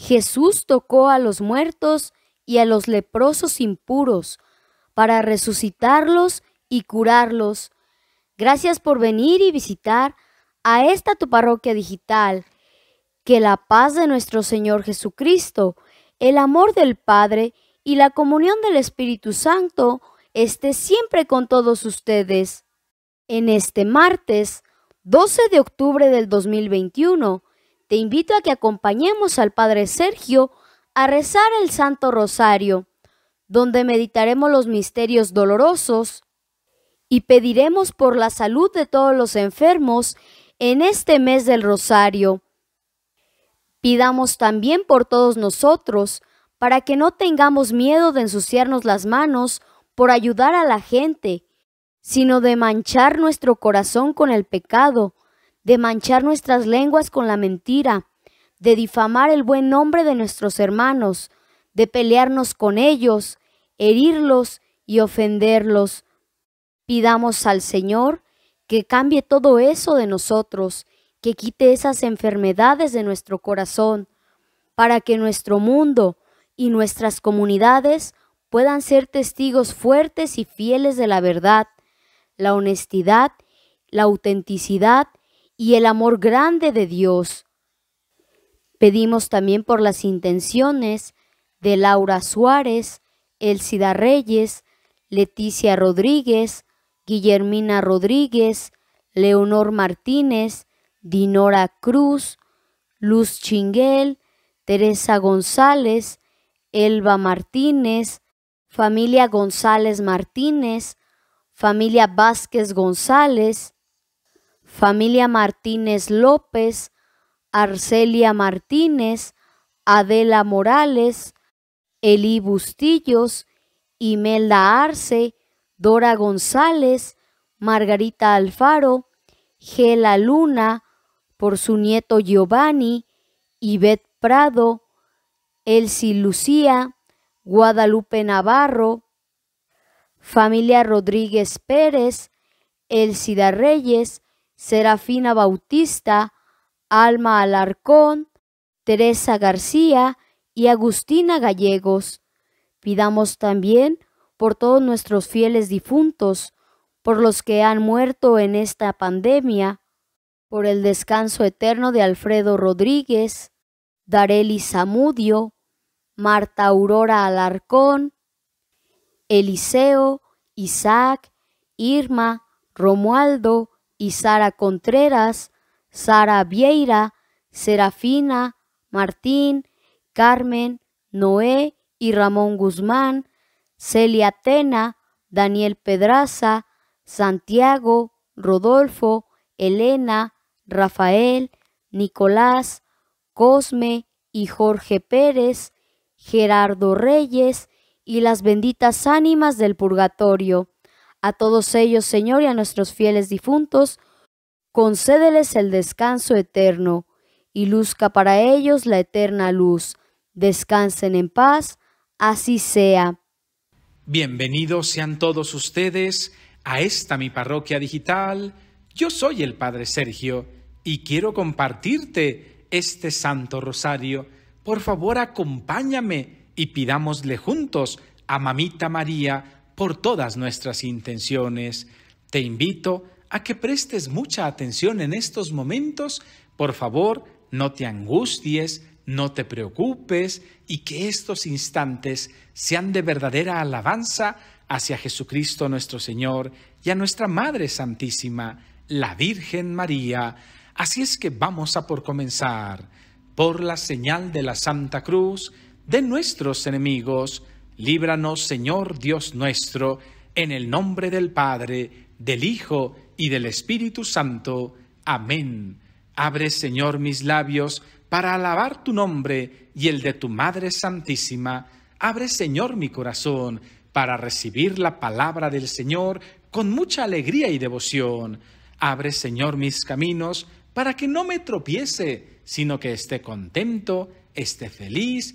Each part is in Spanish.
Jesús tocó a los muertos y a los leprosos impuros para resucitarlos y curarlos. Gracias por venir y visitar a esta tu parroquia digital. Que la paz de nuestro Señor Jesucristo, el amor del Padre y la comunión del Espíritu Santo esté siempre con todos ustedes. En este martes, 12 de octubre del 2021, te invito a que acompañemos al Padre Sergio a rezar el Santo Rosario, donde meditaremos los misterios dolorosos y pediremos por la salud de todos los enfermos en este mes del Rosario. Pidamos también por todos nosotros, para que no tengamos miedo de ensuciarnos las manos por ayudar a la gente, sino de manchar nuestro corazón con el pecado de manchar nuestras lenguas con la mentira, de difamar el buen nombre de nuestros hermanos, de pelearnos con ellos, herirlos y ofenderlos. Pidamos al Señor que cambie todo eso de nosotros, que quite esas enfermedades de nuestro corazón, para que nuestro mundo y nuestras comunidades puedan ser testigos fuertes y fieles de la verdad, la honestidad, la autenticidad y el amor grande de Dios. Pedimos también por las intenciones de Laura Suárez, Elsida Reyes, Leticia Rodríguez, Guillermina Rodríguez, Leonor Martínez, Dinora Cruz, Luz Chinguel, Teresa González, Elba Martínez, familia González Martínez, familia Vázquez González, familia Martínez López, Arcelia Martínez, Adela Morales, Eli Bustillos, Imelda Arce, Dora González, Margarita Alfaro, Gela Luna, por su nieto Giovanni, Ivette Prado, Elsie Lucía, Guadalupe Navarro, familia Rodríguez Pérez, Elsida Reyes, Serafina Bautista, Alma Alarcón, Teresa García y Agustina Gallegos. Pidamos también por todos nuestros fieles difuntos, por los que han muerto en esta pandemia, por el descanso eterno de Alfredo Rodríguez, Dareli Zamudio, Marta Aurora Alarcón, Eliseo, Isaac, Irma, Romualdo, y Sara Contreras, Sara Vieira, Serafina, Martín, Carmen, Noé y Ramón Guzmán, Celia Tena, Daniel Pedraza, Santiago, Rodolfo, Elena, Rafael, Nicolás, Cosme y Jorge Pérez, Gerardo Reyes y las benditas ánimas del purgatorio. A todos ellos, Señor, y a nuestros fieles difuntos, concédeles el descanso eterno, y luzca para ellos la eterna luz. Descansen en paz, así sea. Bienvenidos sean todos ustedes a esta mi parroquia digital. Yo soy el Padre Sergio y quiero compartirte este Santo Rosario. Por favor, acompáñame y pidámosle juntos a Mamita María por todas nuestras intenciones. Te invito a que prestes mucha atención en estos momentos. Por favor, no te angusties, no te preocupes y que estos instantes sean de verdadera alabanza hacia Jesucristo nuestro Señor y a nuestra Madre Santísima, la Virgen María. Así es que vamos a por comenzar. Por la señal de la Santa Cruz de nuestros enemigos, Líbranos, Señor Dios nuestro, en el nombre del Padre, del Hijo y del Espíritu Santo. Amén. Abre, Señor, mis labios para alabar tu nombre y el de tu Madre Santísima. Abre, Señor, mi corazón para recibir la palabra del Señor con mucha alegría y devoción. Abre, Señor, mis caminos para que no me tropiece, sino que esté contento, esté feliz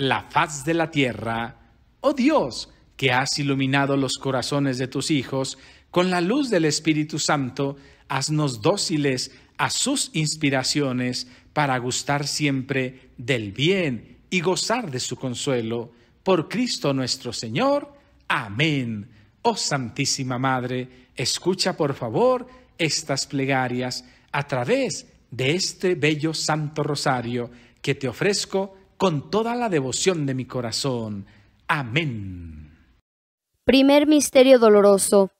la faz de la tierra. Oh Dios, que has iluminado los corazones de tus hijos, con la luz del Espíritu Santo, haznos dóciles a sus inspiraciones para gustar siempre del bien y gozar de su consuelo. Por Cristo nuestro Señor. Amén. Oh Santísima Madre, escucha por favor estas plegarias a través de este bello Santo Rosario que te ofrezco con toda la devoción de mi corazón. Amén. Primer Misterio Doloroso.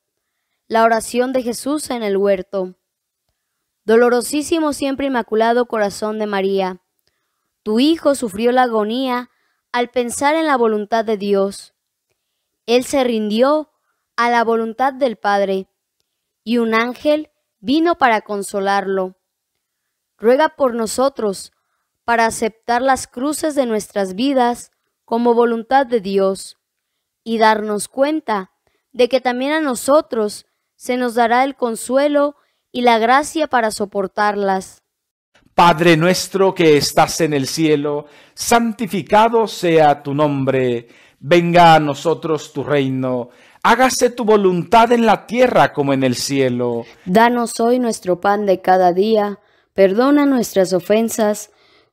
La oración de Jesús en el huerto. Dolorosísimo siempre Inmaculado Corazón de María. Tu Hijo sufrió la agonía al pensar en la voluntad de Dios. Él se rindió a la voluntad del Padre, y un ángel vino para consolarlo. Ruega por nosotros, para aceptar las cruces de nuestras vidas como voluntad de Dios y darnos cuenta de que también a nosotros se nos dará el consuelo y la gracia para soportarlas. Padre nuestro que estás en el cielo, santificado sea tu nombre, venga a nosotros tu reino, hágase tu voluntad en la tierra como en el cielo. Danos hoy nuestro pan de cada día, perdona nuestras ofensas,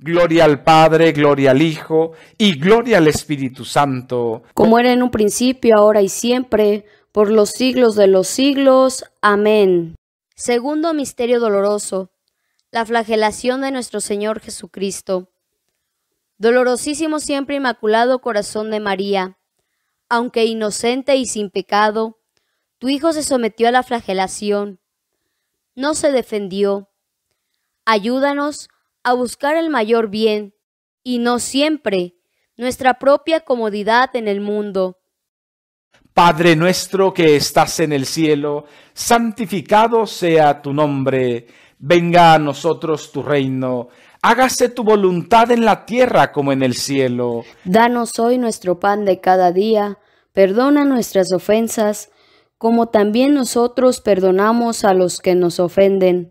Gloria al Padre, gloria al Hijo y gloria al Espíritu Santo. Como era en un principio, ahora y siempre, por los siglos de los siglos. Amén. Segundo misterio doloroso. La flagelación de nuestro Señor Jesucristo. Dolorosísimo siempre inmaculado corazón de María. Aunque inocente y sin pecado, tu Hijo se sometió a la flagelación. No se defendió. Ayúdanos a buscar el mayor bien y no siempre nuestra propia comodidad en el mundo. Padre nuestro que estás en el cielo, santificado sea tu nombre, venga a nosotros tu reino, hágase tu voluntad en la tierra como en el cielo. Danos hoy nuestro pan de cada día, perdona nuestras ofensas, como también nosotros perdonamos a los que nos ofenden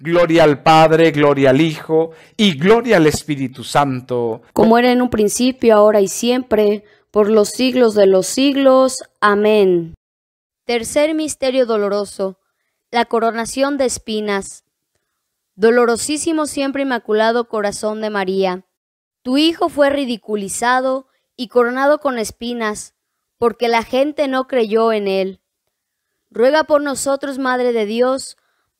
Gloria al Padre, gloria al Hijo y gloria al Espíritu Santo. Como era en un principio, ahora y siempre, por los siglos de los siglos. Amén. Tercer misterio doloroso. La coronación de espinas. Dolorosísimo siempre inmaculado corazón de María. Tu Hijo fue ridiculizado y coronado con espinas, porque la gente no creyó en él. Ruega por nosotros, Madre de Dios,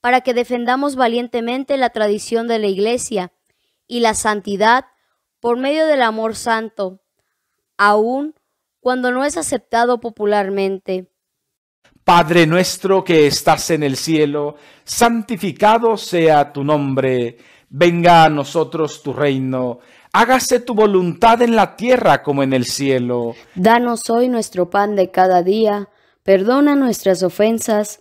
para que defendamos valientemente la tradición de la Iglesia y la santidad por medio del amor santo, aun cuando no es aceptado popularmente. Padre nuestro que estás en el cielo, santificado sea tu nombre, venga a nosotros tu reino, hágase tu voluntad en la tierra como en el cielo. Danos hoy nuestro pan de cada día, perdona nuestras ofensas,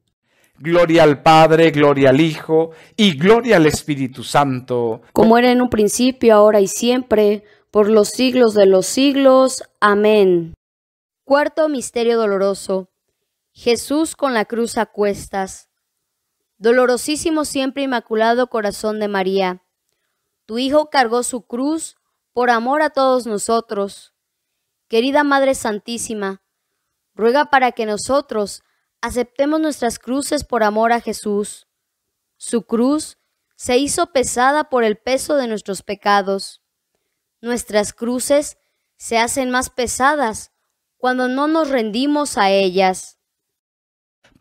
Gloria al Padre, gloria al Hijo y gloria al Espíritu Santo. Como era en un principio, ahora y siempre, por los siglos de los siglos. Amén. Cuarto Misterio Doloroso. Jesús con la cruz a cuestas. Dolorosísimo siempre Inmaculado Corazón de María. Tu Hijo cargó su cruz por amor a todos nosotros. Querida Madre Santísima, ruega para que nosotros, aceptemos nuestras cruces por amor a Jesús. Su cruz se hizo pesada por el peso de nuestros pecados. Nuestras cruces se hacen más pesadas cuando no nos rendimos a ellas.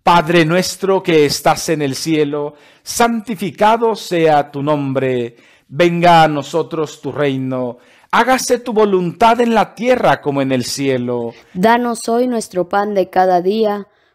Padre nuestro que estás en el cielo, santificado sea tu nombre, venga a nosotros tu reino, hágase tu voluntad en la tierra como en el cielo. Danos hoy nuestro pan de cada día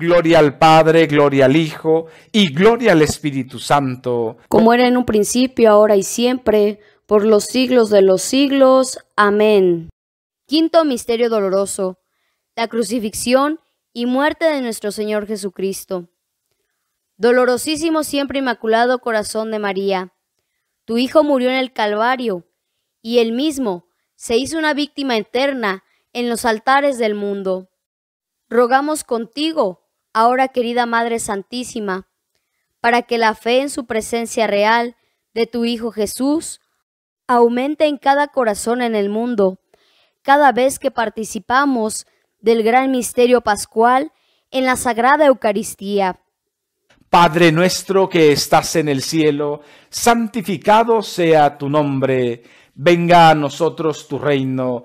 Gloria al Padre, gloria al Hijo y gloria al Espíritu Santo. Como era en un principio, ahora y siempre, por los siglos de los siglos. Amén. Quinto Misterio Doloroso. La crucifixión y muerte de nuestro Señor Jesucristo. Dolorosísimo siempre Inmaculado Corazón de María. Tu Hijo murió en el Calvario y él mismo se hizo una víctima eterna en los altares del mundo. Rogamos contigo ahora querida Madre Santísima, para que la fe en su presencia real de tu Hijo Jesús aumente en cada corazón en el mundo, cada vez que participamos del gran misterio pascual en la Sagrada Eucaristía. Padre nuestro que estás en el cielo, santificado sea tu nombre, venga a nosotros tu reino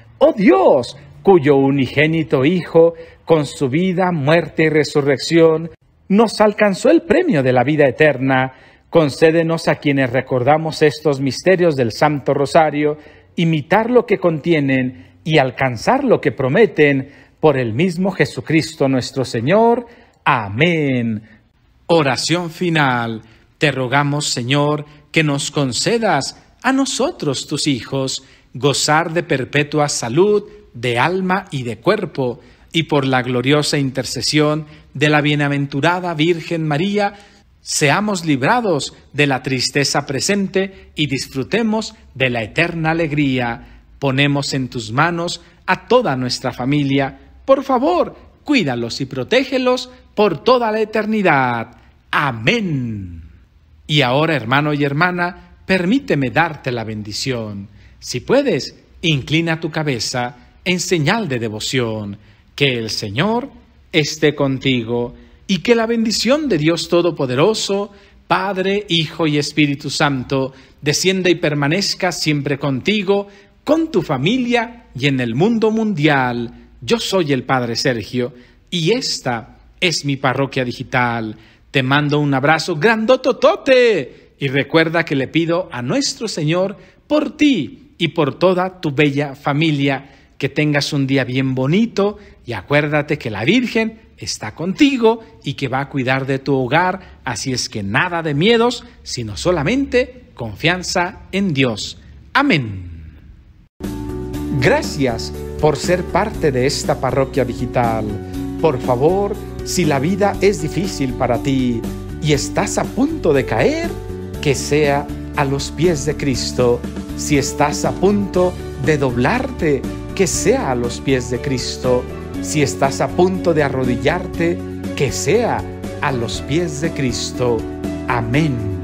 oh Dios, cuyo unigénito Hijo, con su vida, muerte y resurrección, nos alcanzó el premio de la vida eterna. Concédenos a quienes recordamos estos misterios del Santo Rosario, imitar lo que contienen y alcanzar lo que prometen por el mismo Jesucristo nuestro Señor. Amén. Oración final. Te rogamos, Señor, que nos concedas a nosotros, tus hijos, gozar de perpetua salud de alma y de cuerpo, y por la gloriosa intercesión de la bienaventurada Virgen María, seamos librados de la tristeza presente y disfrutemos de la eterna alegría. Ponemos en tus manos a toda nuestra familia. Por favor, cuídalos y protégelos por toda la eternidad. Amén. Y ahora, hermano y hermana, permíteme darte la bendición si puedes, inclina tu cabeza en señal de devoción. Que el Señor esté contigo y que la bendición de Dios Todopoderoso, Padre, Hijo y Espíritu Santo, descienda y permanezca siempre contigo, con tu familia y en el mundo mundial. Yo soy el Padre Sergio y esta es mi parroquia digital. Te mando un abrazo grandototote y recuerda que le pido a nuestro Señor por ti y por toda tu bella familia. Que tengas un día bien bonito y acuérdate que la Virgen está contigo y que va a cuidar de tu hogar, así es que nada de miedos, sino solamente confianza en Dios. Amén. Gracias por ser parte de esta parroquia digital. Por favor, si la vida es difícil para ti y estás a punto de caer, que sea a los pies de Cristo si estás a punto de doblarte, que sea a los pies de Cristo. Si estás a punto de arrodillarte, que sea a los pies de Cristo. Amén.